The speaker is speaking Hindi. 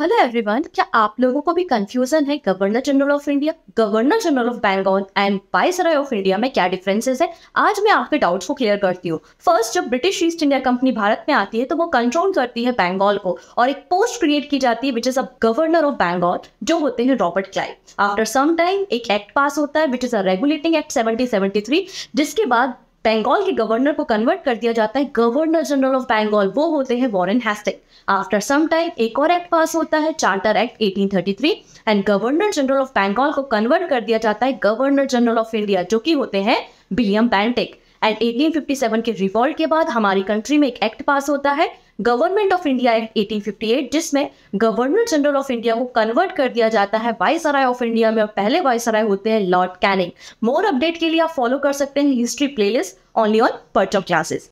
हेलो एवरीवन क्या आप लोगों को भी कंफ्यूजन है governor general of India governor general of Bengal and viceroy of India में क्या डिफरेंसेस है आज मैं आपके डाउट्स को क्लियर करती हूँ फर्स्ट जब British East India company Bharat में आती है तो वो कंट्रोल करती है बंगाल को और एक पोस्ट क्रिएट की जाती है which is a governor of Bengal जो होते हैं Robert Clive after some time एक एक्ट पास होता है which is a regulating act seventeen जिसके बाद बंगाल के गवर्नर को कन्वर्ट कर दिया जाता है गवर्नर जनरल ऑफ बंगाल वो होते हैं Warren Hastings after some time एक और एक्ट पास होता है charter act 1833 and governor general of Bengal को कन्वर्ट कर दिया जाता है गवर्नर जनरल ऑफ इंडिया जो कि होते हैं विलियम बैंटेक एंड 1857 के रिवॉल्ट के बाद हमारी कंट्री में एक एक्ट पास होता है गवर्नमेंट ऑफ इंडिया एक्ट 1858 जिसमें गवर्नर जनरल ऑफ इंडिया को कन्वर्ट कर दिया जाता है वाइस ऑफ इंडिया में और पहले वाइस होते हैं लॉर्ड कैनिंग मोर अपडेट के लिए आप फॉलो कर सकते हैं history playlist only on part of classes